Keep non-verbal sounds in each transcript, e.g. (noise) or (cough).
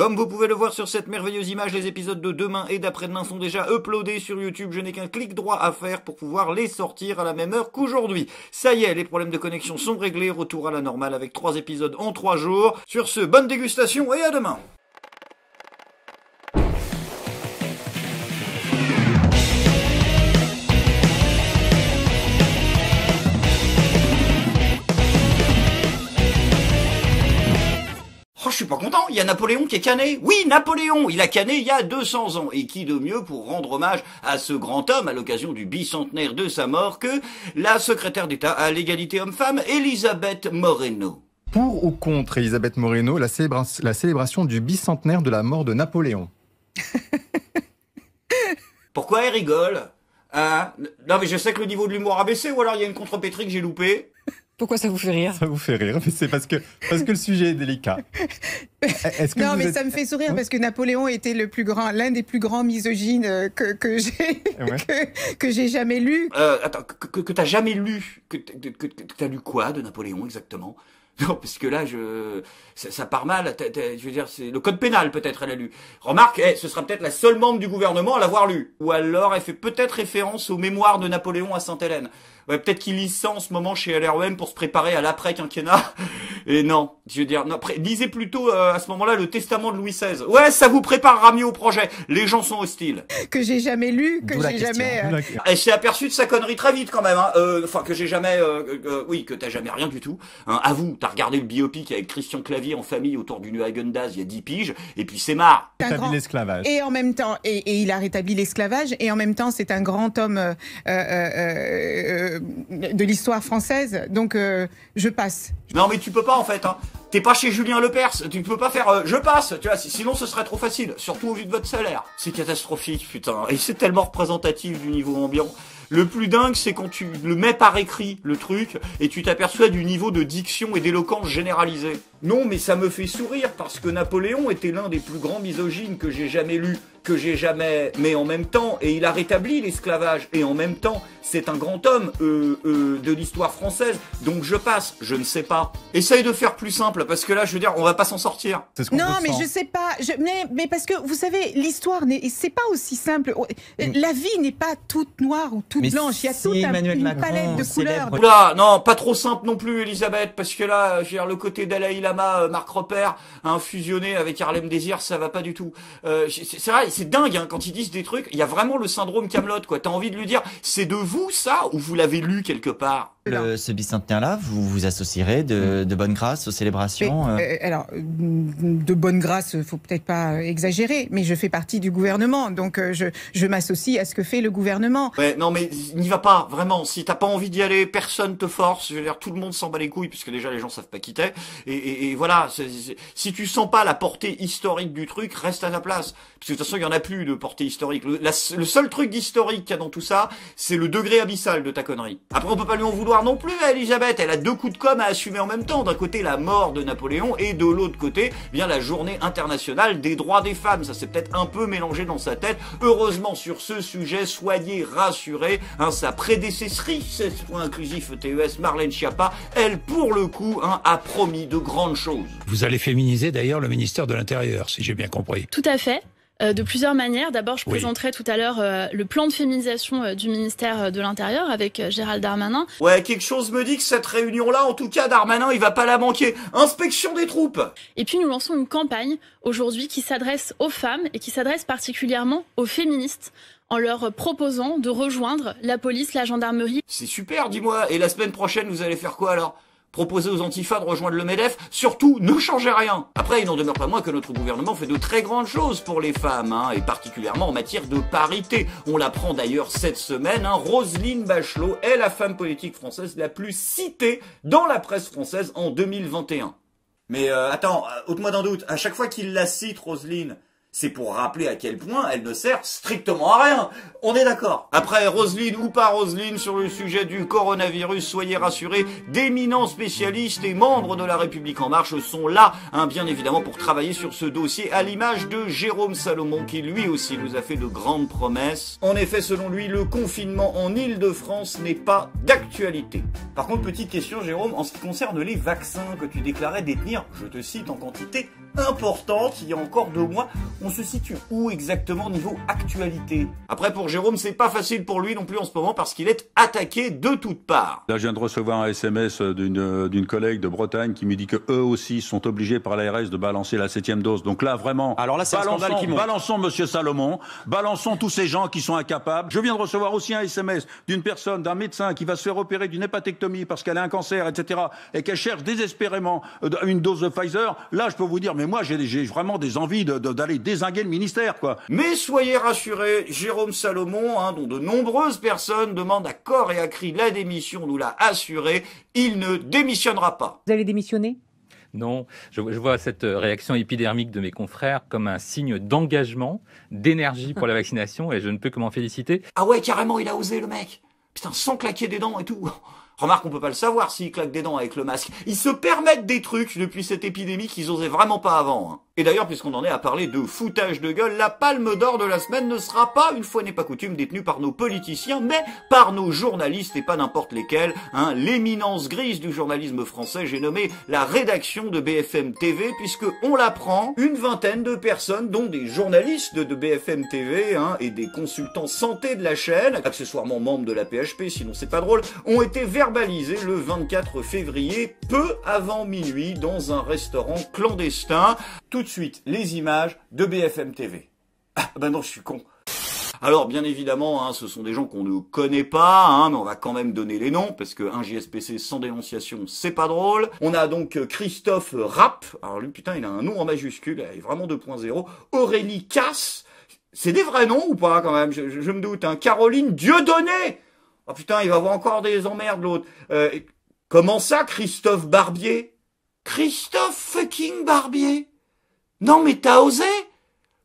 Comme vous pouvez le voir sur cette merveilleuse image, les épisodes de demain et d'après-demain sont déjà uploadés sur YouTube. Je n'ai qu'un clic droit à faire pour pouvoir les sortir à la même heure qu'aujourd'hui. Ça y est, les problèmes de connexion sont réglés. Retour à la normale avec trois épisodes en trois jours. Sur ce, bonne dégustation et à demain il y a Napoléon qui est cané. Oui, Napoléon, il a cané il y a 200 ans. Et qui de mieux pour rendre hommage à ce grand homme à l'occasion du bicentenaire de sa mort que la secrétaire d'État à l'égalité homme-femme, Elisabeth Moreno pour ou contre Elisabeth Moreno la, célébration du bicentenaire de la mort de Napoléon (laughs) Pourquoi elle rigole hein Non mais je sais que le niveau de l'humour a baissé ou alors il y a une contrepétrie que j'ai loupée. Pourquoi ça vous fait rire Ça vous fait rire, mais c'est parce que, parce que le sujet est délicat. (laughs) Est non, mais ça me fait sourire parce que Napoléon était le plus grand, l'un des plus grands misogynes euh, que, que j'ai eh que, j'ai jamais lu. Euh, attends, que, que t'as jamais lu Que, que, t'as lu quoi de Napoléon exactement (laughs) non, parce que là, je, ça, part mal. je veux dire, c'est le code pénal peut-être elle a lu. Remarque, eh, ce sera peut-être la seule membre du gouvernement à l'avoir lu. Ou alors, elle fait peut-être référence aux mémoires de Napoléon à Sainte-Hélène ouais, peut-être qu'il lisent ça en ce moment chez LROM pour se préparer à l'après-quinquennat. (laughs) Et non, je veux dire, lisez plutôt euh, à ce moment-là le testament de Louis XVI. Ouais, ça vous préparera mieux au projet. Les gens sont hostiles. Que j'ai jamais lu, que j'ai jamais. Et Elle s'est aperçue de sa connerie très vite quand même. Hein. Euh, enfin, que j'ai jamais. Euh, oui, que t'as jamais rien du tout. Hein. À vous, t'as regardé le biopic avec Christian Clavier en famille autour du Hagen il y a 10 piges, et puis c'est marre. Rétablit l'esclavage. Et en même temps, et, et il a rétabli l'esclavage, et en même temps, c'est un grand homme de l'histoire française. Donc, je passe. Non, mais tu peux pas en fait. Hein. T'es pas chez Julien Lepers, tu peux pas faire euh, je passe, tu vois, sinon ce serait trop facile, surtout au vu de votre salaire. C'est catastrophique, putain, et c'est tellement représentatif du niveau ambiant. Le plus dingue, c'est quand tu le mets par écrit, le truc, et tu t'aperçois du niveau de diction et d'éloquence généralisée. Non, mais ça me fait sourire, parce que Napoléon était l'un des plus grands misogynes que j'ai jamais lus que j'ai jamais. Mais en même temps, et il a rétabli l'esclavage. Et en même temps, c'est un grand homme euh, euh, de l'histoire française. Donc je passe. Je ne sais pas. Essaye de faire plus simple parce que là, je veux dire, on va pas s'en sortir. non, mais je sais pas. Je... Mais, mais, parce que vous savez, l'histoire c'est pas aussi simple. Oh, euh, mm. La vie n'est pas toute noire ou toute blanche. Il y a toute une palette de couleurs. Là, non, pas trop simple non plus, Elisabeth, parce que là, je veux dire, le côté d'alaï Lama, euh, Marc Repère, infusionné hein, fusionné avec Harlem Désir, ça va pas du tout. Euh, c'est vrai c'est dingue hein, quand ils disent des trucs. Il y a vraiment le syndrome Camelot quoi. T'as envie de lui dire, c'est de vous ça ou vous l'avez lu quelque part ce bicentenaire-là, vous vous associerez de, bonne grâce aux célébrations euh euh, Alors, mm, de bonne grâce, il faut peut-être pas euh, exagérer, mais je fais partie du gouvernement, donc je, je m'associe à ce que fait le gouvernement. non, mais n'y va pas, vraiment. Si t'as pas envie d'y aller, personne te force. Je veux dire, tout le monde s'en bat les couilles, puisque déjà les gens savent pas qui t'es. Et, voilà, si tu sens pas la portée historique du truc, reste à ta place. Parce que de toute façon, il y en a plus de portée historique. Le, seul truc d'historique qu'il y a dans tout ça, c'est le degré abyssal de ta connerie. Après, on peut pas lui en vouloir non plus à Elisabeth. Elle a deux coups de com' à assumer en même temps. D'un côté, la mort de Napoléon et de l'autre côté, eh bien la journée internationale des droits des femmes. Ça s'est peut-être un peu mélangé dans sa tête. Heureusement, sur ce sujet, soyez rassurés. Hein, sa prédécessrice, point inclusif e TES, Marlène Schiappa, elle, pour le coup, hein, a promis de grandes choses. Vous allez féminiser d'ailleurs le ministère de l'Intérieur, si j'ai bien compris. Tout à fait. Euh, de plusieurs manières. D'abord, je présenterai tout à l'heure euh, le plan de féminisation euh, du ministère de l'Intérieur avec Gérald Darmanin. Ouais, quelque chose me dit que cette réunion-là, en tout cas, Darmanin, il va pas la manquer. Inspection des troupes Et puis, nous lançons une campagne aujourd'hui qui s'adresse aux femmes et qui s'adresse particulièrement aux féministes en leur proposant de rejoindre la police, la gendarmerie. C'est super, dis-moi. Et la semaine prochaine, vous allez faire quoi alors Proposer aux antifas de rejoindre le MEDEF, surtout ne changez rien. Après, il n'en demeure pas moins que notre gouvernement fait de très grandes choses pour les femmes, hein, et particulièrement en matière de parité. On l'apprend d'ailleurs cette semaine, hein, Roselyne Bachelot est la femme politique française la plus citée dans la presse française en 2021. Mais euh, attends, euh, ôte-moi d'un doute, à chaque fois qu'il la cite, Roselyne, c'est pour rappeler à quel point elle ne sert strictement à rien. On est d'accord. Après, Roselyne ou pas Roselyne, sur le sujet du coronavirus, soyez rassurés, d'éminents spécialistes et membres de La République En Marche sont là, hein, bien évidemment, pour travailler sur ce dossier, à l'image de Jérôme Salomon, qui lui aussi nous a fait de grandes promesses. En effet, selon lui, le confinement en Ile-de-France n'est pas d'actualité. Par contre, petite question, Jérôme, en ce qui concerne les vaccins que tu déclarais détenir, je te cite, en quantité importante il y a encore deux mois. On se situe où exactement niveau actualité Après, pour Jérôme, c'est pas facile pour lui non plus en ce moment parce qu'il est attaqué de toutes parts. Là, je viens de recevoir un SMS euh, d'une collègue de Bretagne qui me dit que eux aussi sont obligés par l'ARS de balancer la septième dose. Donc là, vraiment, Alors là, balançons, qui balançons Monsieur Salomon, balançons tous ces gens qui sont incapables. Je viens de recevoir aussi un SMS d'une personne, d'un médecin qui va se faire opérer d'une hépatectomie parce qu'elle a un cancer, etc., et qu'elle cherche désespérément euh, une dose de Pfizer. Là, je peux vous dire, mais moi j'ai vraiment des envies d'aller de, désinguer le ministère, quoi. Mais soyez rassurés, Jérôme Salomon, hein, dont de nombreuses personnes demandent à corps et à cri la démission, nous l'a assuré, il ne démissionnera pas. Vous allez démissionner non, je, je, vois cette euh, réaction épidermique de mes confrères comme un signe d'engagement, d'énergie pour la vaccination, et je ne peux que m'en féliciter. Ah ouais, carrément, il a osé le mec. Putain, sans claquer des dents et tout. Remarque, on peut pas le savoir s'ils claquent des dents avec le masque. Ils se permettent des trucs depuis cette épidémie qu'ils osaient vraiment pas avant. Hein. Et d'ailleurs, puisqu'on en est à parler de foutage de gueule, la palme d'or de la semaine ne sera pas, une fois n'est pas coutume, détenue par nos politiciens, mais par nos journalistes et pas n'importe lesquels. Hein. L'éminence grise du journalisme français, j'ai nommé la rédaction de BFM TV, puisque on l'apprend, une vingtaine de personnes, dont des journalistes de BFM TV hein, et des consultants santé de la chaîne, accessoirement membres de la PHP, sinon c'est pas drôle, ont été vers balisé le 24 février, peu avant minuit, dans un restaurant clandestin. Tout de suite, les images de BFM TV. Ah ben non, je suis con. Alors bien évidemment, hein, ce sont des gens qu'on ne connaît pas, hein, mais on va quand même donner les noms, parce que un JSPC sans dénonciation, c'est pas drôle. On a donc euh, Christophe Rapp, alors lui putain il a un nom en majuscule, il est vraiment 2.0, Aurélie Casse, c'est des vrais noms ou pas quand même je, me doute, hein. Caroline Dieudonné ah, putain, il va avoir encore des emmerdes l'autre. Euh, comment ça, Christophe Barbier Christophe fucking Barbier Non mais t'as osé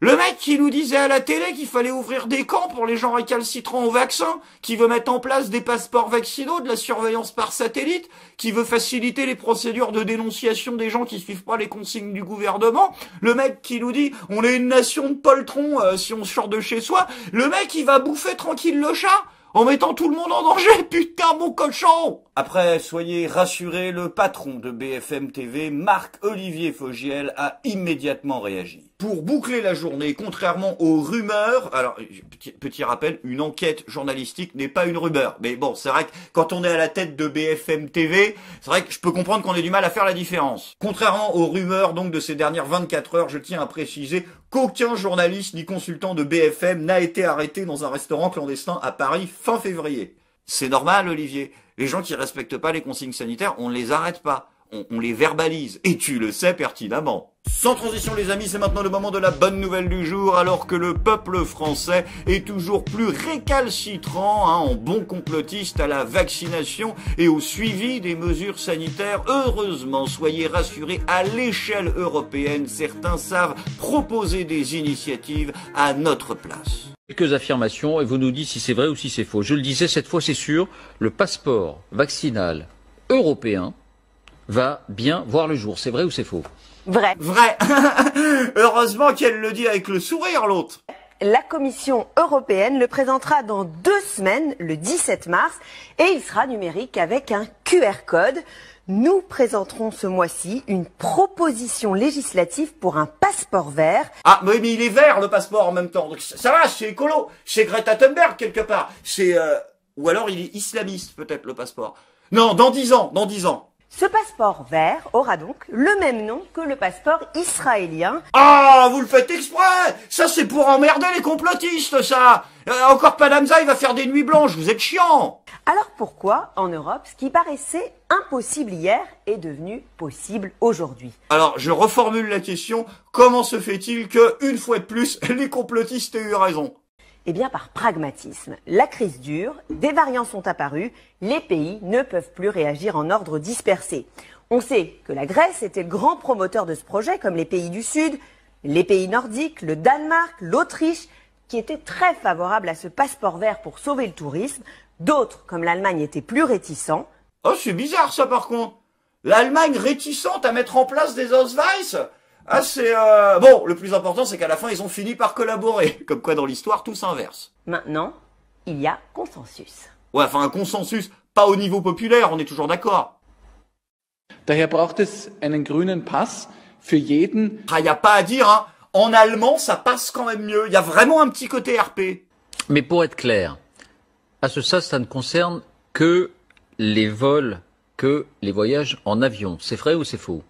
Le mec qui nous disait à la télé qu'il fallait ouvrir des camps pour les gens récalcitrants au vaccin, qui veut mettre en place des passeports vaccinaux, de la surveillance par satellite, qui veut faciliter les procédures de dénonciation des gens qui suivent pas les consignes du gouvernement, le mec qui nous dit on est une nation de poltrons euh, si on sort de chez soi, le mec il va bouffer tranquille le chat en mettant tout le monde en danger, putain, mon cochon après, soyez rassurés, le patron de BFM TV, Marc-Olivier Fogiel, a immédiatement réagi. Pour boucler la journée, contrairement aux rumeurs, alors petit, rappel, une enquête journalistique n'est pas une rumeur. Mais bon, c'est vrai que quand on est à la tête de BFM TV, c'est vrai que je peux comprendre qu'on ait du mal à faire la différence. Contrairement aux rumeurs donc de ces dernières 24 heures, je tiens à préciser qu'aucun journaliste ni consultant de BFM n'a été arrêté dans un restaurant clandestin à Paris fin février. C'est normal, Olivier. Les gens qui respectent pas les consignes sanitaires, on ne les arrête pas. On, les verbalise. Et tu le sais pertinemment. Sans transition les amis, c'est maintenant le moment de la bonne nouvelle du jour, alors que le peuple français est toujours plus récalcitrant hein, en bon complotiste à la vaccination et au suivi des mesures sanitaires. Heureusement, soyez rassurés, à l'échelle européenne, certains savent proposer des initiatives à notre place quelques affirmations et vous nous dites si c'est vrai ou si c'est faux. Je le disais, cette fois c'est sûr, le passeport vaccinal européen va bien voir le jour. C'est vrai ou c'est faux Vrai. Vrai. (laughs) Heureusement qu'elle le dit avec le sourire, l'autre. La Commission européenne le présentera dans deux semaines, le 17 mars, et il sera numérique avec un QR code. Nous présenterons ce mois-ci une proposition législative pour un passeport vert. Ah, mais, il est vert le passeport en même temps. Donc ça, va, c'est écolo. C'est Greta Thunberg quelque part. C'est... Euh, ou alors il est islamiste peut-être le passeport. Non, dans dix ans, dans dix ans. Ce passeport vert aura donc le même nom que le passeport israélien. Ah, vous le faites exprès Ça, c'est pour emmerder les complotistes, ça euh, Encore Panamza, il va faire des nuits blanches, vous êtes chiant Alors pourquoi, en Europe, ce qui paraissait impossible hier est devenu possible aujourd'hui Alors, je reformule la question, comment se fait-il que, une fois de plus, (laughs) les complotistes aient eu raison eh bien, par pragmatisme. La crise dure, des variants sont apparus, les pays ne peuvent plus réagir en ordre dispersé. On sait que la Grèce était le grand promoteur de ce projet, comme les pays du Sud, les pays nordiques, le Danemark, l'Autriche, qui étaient très favorables à ce passeport vert pour sauver le tourisme. D'autres, comme l'Allemagne, étaient plus réticents. Oh, c'est bizarre ça par contre. L'Allemagne réticente à mettre en place des Ausweiss ah, c'est... Euh... Bon, le plus important, c'est qu'à la fin, ils ont fini par collaborer. (laughs) Comme quoi, dans l'histoire, tout s'inverse. Maintenant, il y a consensus. Ouais, enfin, un consensus, pas au niveau populaire, on est toujours d'accord. Daher braucht es einen grünen Pass für jeden. Ah, y a pas à dire, hein. En allemand, ça passe quand même mieux. Il y a vraiment un petit côté RP. Mais pour être clair, à ce sas, ça ne concerne que les vols, que les voyages en avion. C'est vrai ou c'est faux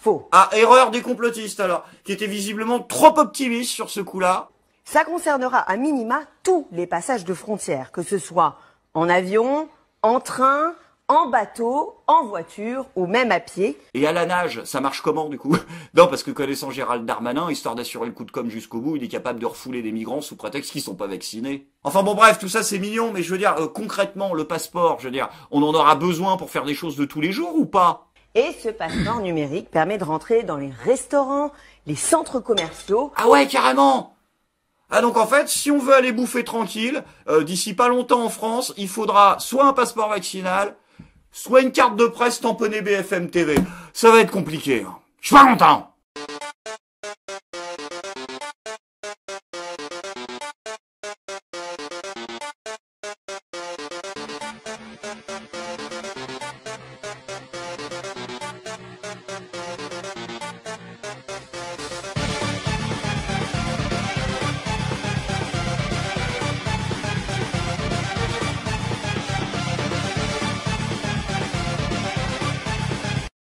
Faux. Ah, erreur des complotistes alors, qui étaient visiblement trop optimistes sur ce coup-là. Ça concernera à minima tous les passages de frontières, que ce soit en avion, en train, en bateau, en voiture ou même à pied. Et à la nage, ça marche comment du coup (laughs) Non, parce que connaissant Gérald Darmanin, histoire d'assurer le coup de com jusqu'au bout, il est capable de refouler des migrants sous prétexte qu'ils sont pas vaccinés. Enfin bon bref, tout ça c'est mignon, mais je veux dire, euh, concrètement, le passeport, je veux dire, on en aura besoin pour faire des choses de tous les jours ou pas et ce passeport numérique permet de rentrer dans les restaurants, les centres commerciaux. Ah ouais, carrément ah donc en fait, si on veut aller bouffer tranquille, euh, d'ici pas longtemps en France, il faudra soit un passeport vaccinal, soit une carte de presse tamponnée BFM TV. Ça va être compliqué. Hein. Je pas longtemps